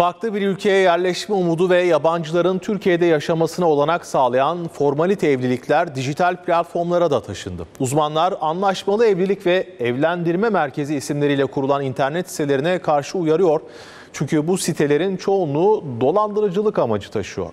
Farklı bir ülkeye yerleşme umudu ve yabancıların Türkiye'de yaşamasına olanak sağlayan formalite evlilikler dijital platformlara da taşındı. Uzmanlar anlaşmalı evlilik ve evlendirme merkezi isimleriyle kurulan internet sitelerine karşı uyarıyor. Çünkü bu sitelerin çoğunluğu dolandırıcılık amacı taşıyor.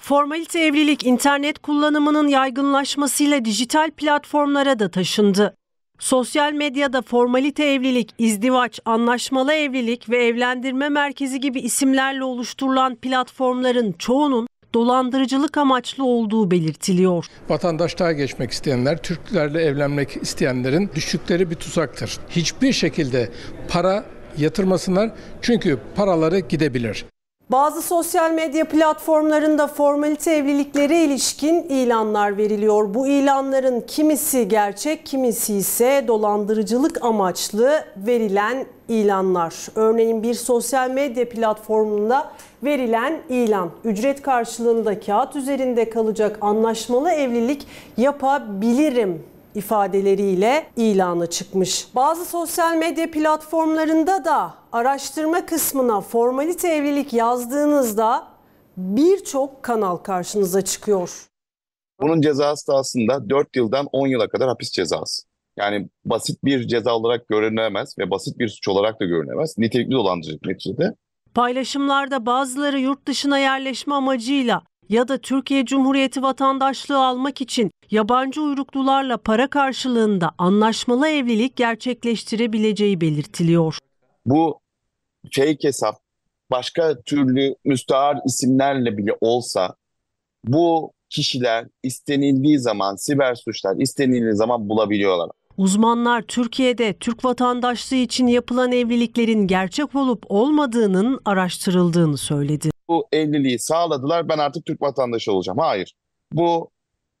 Formalite evlilik internet kullanımının yaygınlaşmasıyla dijital platformlara da taşındı. Sosyal medyada formalite evlilik, izdivaç, anlaşmalı evlilik ve evlendirme merkezi gibi isimlerle oluşturulan platformların çoğunun dolandırıcılık amaçlı olduğu belirtiliyor. Vatandaşlığa geçmek isteyenler, Türklerle evlenmek isteyenlerin düştükleri bir tuzaktır. Hiçbir şekilde para yatırmasınlar çünkü paraları gidebilir. Bazı sosyal medya platformlarında formalite evliliklere ilişkin ilanlar veriliyor. Bu ilanların kimisi gerçek, kimisi ise dolandırıcılık amaçlı verilen ilanlar. Örneğin bir sosyal medya platformunda verilen ilan. Ücret karşılığında kağıt üzerinde kalacak anlaşmalı evlilik yapabilirim ifadeleriyle ilanı çıkmış. Bazı sosyal medya platformlarında da araştırma kısmına formalite evlilik yazdığınızda birçok kanal karşınıza çıkıyor. Bunun cezası da aslında 4 yıldan 10 yıla kadar hapis cezası. Yani basit bir ceza olarak görünemez ve basit bir suç olarak da görünemez. Nitelikli dolandırıcılık neticede. Paylaşımlarda bazıları yurt dışına yerleşme amacıyla ya da Türkiye Cumhuriyeti vatandaşlığı almak için yabancı uyruklularla para karşılığında anlaşmalı evlilik gerçekleştirebileceği belirtiliyor. Bu fake hesap başka türlü müstahar isimlerle bile olsa bu kişiler istenildiği zaman siber suçlar istenildiği zaman bulabiliyorlar. Uzmanlar Türkiye'de Türk vatandaşlığı için yapılan evliliklerin gerçek olup olmadığının araştırıldığını söyledi bu evliliği sağladılar ben artık Türk vatandaşı olacağım. Hayır. Bu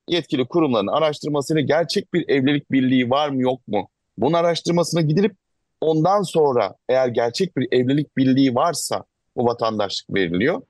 yetkili kurumların araştırmasını gerçek bir evlilik birliği var mı yok mu? Bunun araştırmasına gidilip ondan sonra eğer gerçek bir evlilik birliği varsa bu vatandaşlık veriliyor.